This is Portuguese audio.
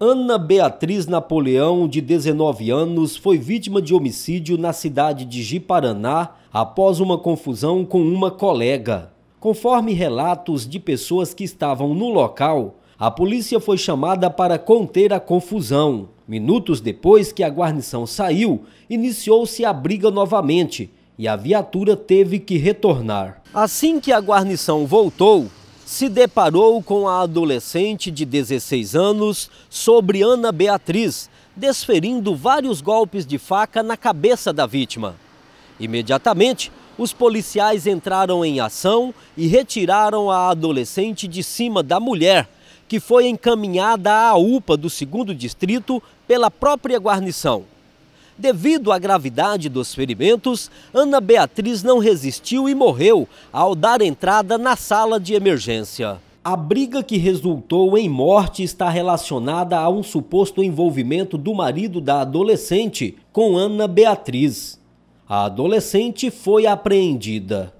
Ana Beatriz Napoleão, de 19 anos, foi vítima de homicídio na cidade de Jiparaná após uma confusão com uma colega. Conforme relatos de pessoas que estavam no local, a polícia foi chamada para conter a confusão. Minutos depois que a guarnição saiu, iniciou-se a briga novamente e a viatura teve que retornar. Assim que a guarnição voltou, se deparou com a adolescente de 16 anos, sobre Ana Beatriz, desferindo vários golpes de faca na cabeça da vítima. Imediatamente, os policiais entraram em ação e retiraram a adolescente de cima da mulher, que foi encaminhada à UPA do 2 Distrito pela própria guarnição. Devido à gravidade dos ferimentos, Ana Beatriz não resistiu e morreu ao dar entrada na sala de emergência. A briga que resultou em morte está relacionada a um suposto envolvimento do marido da adolescente com Ana Beatriz. A adolescente foi apreendida.